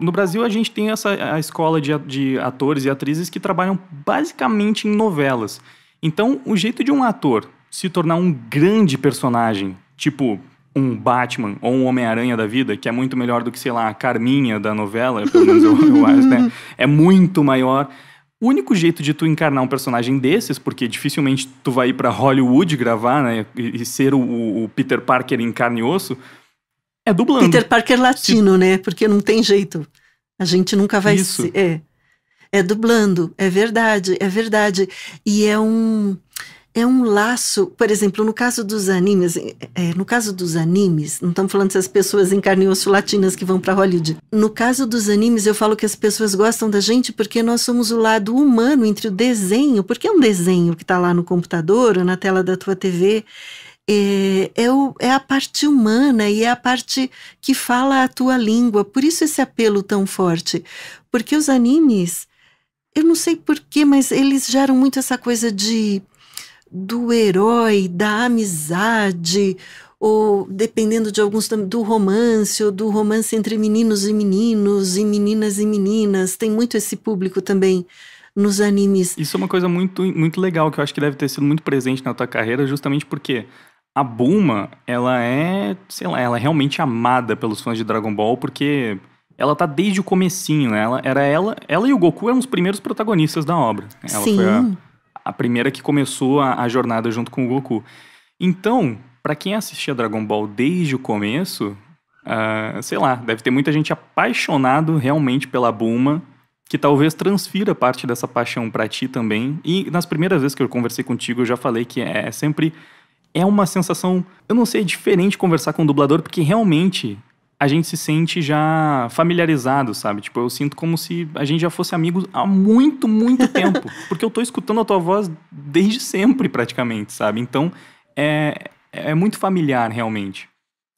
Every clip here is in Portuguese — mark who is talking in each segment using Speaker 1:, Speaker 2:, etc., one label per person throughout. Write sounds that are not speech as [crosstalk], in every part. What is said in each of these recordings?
Speaker 1: No Brasil, a gente tem essa a escola de, de atores e atrizes que trabalham basicamente em novelas. Então, o jeito de um ator se tornar um grande personagem, tipo um Batman ou um Homem-Aranha da vida, que é muito melhor do que, sei lá, a Carminha da novela, pelo menos eu, eu acho, né? [laughs] É muito maior. O único jeito de tu encarnar um personagem desses, porque dificilmente tu vai ir para Hollywood gravar, né? E, e ser o, o, Peter Parker em carne e osso,
Speaker 2: é dublando. Peter Parker latino, Se... né? Porque não tem jeito. A gente nunca vai Isso. Se... É. É dublando, é verdade, é verdade. E é um é um laço, por exemplo, no caso dos animes, é, no caso dos animes, não estamos falando dessas pessoas em carne e osso latinas que vão para Hollywood. No caso dos animes, eu falo que as pessoas gostam da gente porque nós somos o lado humano entre o desenho, porque é um desenho que está lá no computador ou na tela da tua TV, é, é, o, é, a parte humana e é a parte que fala a tua língua. Por isso esse apelo tão forte. Porque os animes, eu não sei porquê, mas eles geram muito essa coisa de do herói, da amizade, ou dependendo de alguns do romance, ou do romance entre meninos e meninos, e meninas e meninas. Tem muito esse público também nos
Speaker 1: animes. Isso é uma coisa muito, muito legal que eu acho que deve ter sido muito presente na tua carreira, justamente porque a Bulma, ela é, sei lá, ela é realmente amada pelos fãs de Dragon Ball porque ela tá desde o comecinho, né? Ela era ela, ela e o Goku eram os primeiros protagonistas da obra. Né? Ela Sim. foi a, a primeira que começou a, a, jornada junto com o Goku. Então, para quem assistia Dragon Ball desde o começo, uh, sei lá, deve ter muita gente apaixonado realmente pela Bulma que talvez transfira parte dessa paixão para ti também. E nas primeiras vezes que eu conversei contigo, eu já falei que é, é sempre é uma sensação, eu não sei, é diferente conversar com o dublador, porque realmente a gente se sente já familiarizado, sabe? Tipo, eu sinto como se a gente já fosse amigos há muito, muito [laughs] tempo. Porque eu tô escutando a tua voz desde sempre, praticamente, sabe? Então, é, é muito familiar, realmente.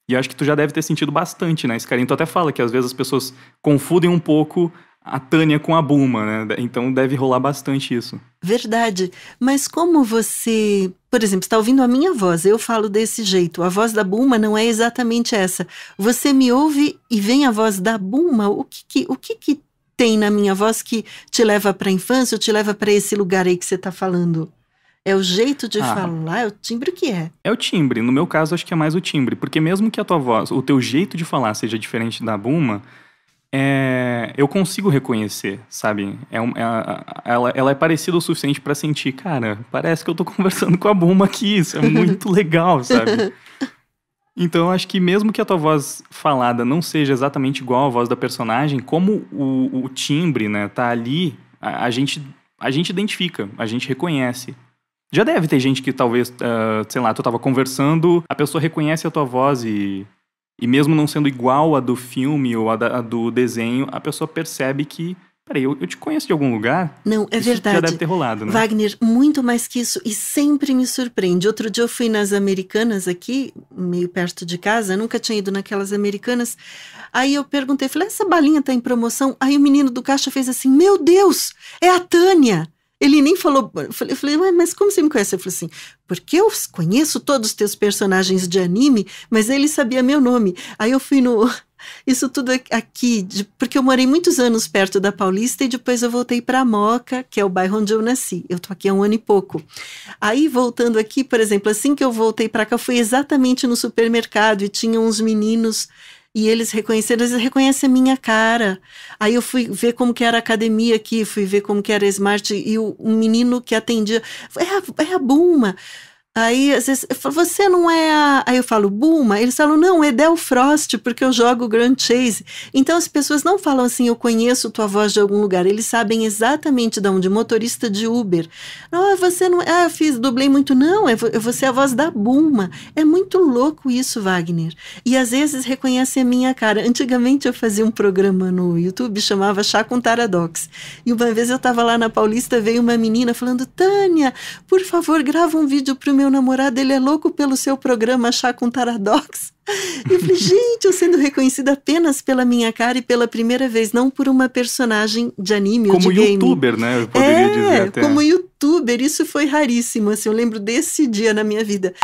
Speaker 1: E acho que tu já deve ter sentido bastante, né? Esse carinho. Tu até fala que às vezes as pessoas confundem um pouco a Tânia com a Buma, né? Então deve rolar bastante isso.
Speaker 2: Verdade. Mas como você, por exemplo, está ouvindo a minha voz, eu falo desse jeito. A voz da Buma não é exatamente essa. Você me ouve e vem a voz da Buma. O que, que o que, que tem na minha voz que te leva para a infância ou te leva para esse lugar aí que você está falando? É o jeito de ah, falar, é o timbre que é.
Speaker 1: É o timbre. No meu caso, acho que é mais o timbre, porque mesmo que a tua voz, o teu jeito de falar seja diferente da Buma, é, eu consigo reconhecer, sabe? É, é, ela, ela, é parecida o suficiente para sentir, cara, parece que eu tô [laughs] conversando com a bomba aqui, isso é muito [laughs] legal, sabe? Então eu acho que mesmo que a tua voz falada não seja exatamente igual à voz da personagem, como o, o timbre, né, tá ali, a, a, gente, a gente identifica, a gente reconhece. Já deve ter gente que talvez, uh, sei lá, tu tava conversando, a pessoa reconhece a tua voz e e mesmo não sendo igual a do filme ou a, da, a do desenho, a pessoa percebe que Peraí, eu, eu te conheço de algum lugar?
Speaker 2: Não, é isso verdade. Já deve ter
Speaker 1: rolado, né? Wagner,
Speaker 2: muito mais que isso, e sempre me surpreende. Outro dia eu fui nas Americanas aqui, meio perto de casa, nunca tinha ido naquelas Americanas. Aí eu perguntei, falei, ah, essa balinha tá em promoção? Aí o menino do caixa fez assim: Meu Deus, é a Tânia! Ele nem falou. Eu falei, mas como você me conhece? Ele falou assim: porque eu conheço todos os teus personagens de anime, mas ele sabia meu nome. Aí eu fui no. [laughs] Isso tudo aqui, de, porque eu morei muitos anos perto da Paulista e depois eu voltei para Moca, que é o bairro onde eu nasci. Eu tô aqui há um ano e pouco. Aí voltando aqui, por exemplo, assim que eu voltei para cá, eu fui exatamente no supermercado e tinha uns meninos e eles reconheceram, eles reconhecem a minha cara. Aí eu fui ver como que era a academia aqui, fui ver como que era a Smart, e o, o menino que atendia, é a, é a Buma. Aí, às vezes, falo, você não é a. Aí eu falo, Buma. Eles falam, não, é Del Frost, porque eu jogo Grand Chase. Então, as pessoas não falam assim, eu conheço tua voz de algum lugar. Eles sabem exatamente de onde. Motorista de Uber. Ah, você não. É, ah, eu fiz, dublei muito. Não, é, você é a voz da Buma. É muito louco isso, Wagner. E às vezes reconhece a minha cara. Antigamente eu fazia um programa no YouTube, chamava Chá com Taradox. E uma vez eu estava lá na Paulista, veio uma menina falando, Tânia, por favor, grava um vídeo pro meu meu namorado, ele é louco pelo seu programa Chá com Taradox. [laughs] Eu falei, gente, eu sendo reconhecida apenas pela minha cara e pela primeira vez, não por uma personagem de anime como ou de youtuber, game. né? Eu poderia é, dizer até. Como youtuber, isso foi raríssimo, assim, eu lembro desse dia na minha vida.